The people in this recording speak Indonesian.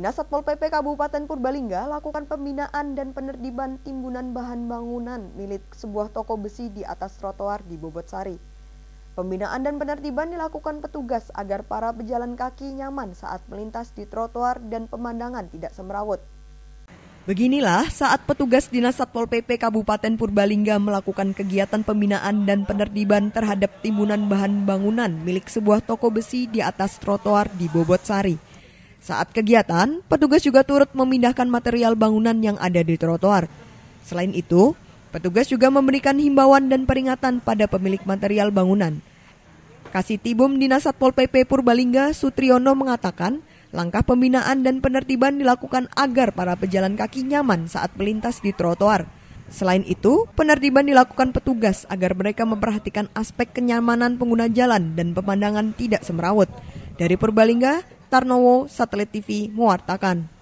Dinas Satpol PP Kabupaten Purbalingga lakukan pembinaan dan penertiban timbunan bahan bangunan milik sebuah toko besi di atas trotoar di Bobot Sari. Pembinaan dan penertiban dilakukan petugas agar para pejalan kaki nyaman saat melintas di trotoar dan pemandangan tidak semrawut. Beginilah saat petugas Dinas Satpol PP Kabupaten Purbalingga melakukan kegiatan pembinaan dan penertiban terhadap timbunan bahan bangunan milik sebuah toko besi di atas trotoar di Bobot Sari. Saat kegiatan, petugas juga turut memindahkan material bangunan yang ada di trotoar. Selain itu, petugas juga memberikan himbauan dan peringatan pada pemilik material bangunan. Kasih Kasitibum Dinas Satpol PP Purbalingga Sutriono mengatakan, langkah pembinaan dan penertiban dilakukan agar para pejalan kaki nyaman saat melintas di trotoar. Selain itu, penertiban dilakukan petugas agar mereka memperhatikan aspek kenyamanan pengguna jalan dan pemandangan tidak semerawut. Dari Purbalingga, Tarnowo, Satelit TV mewartakan.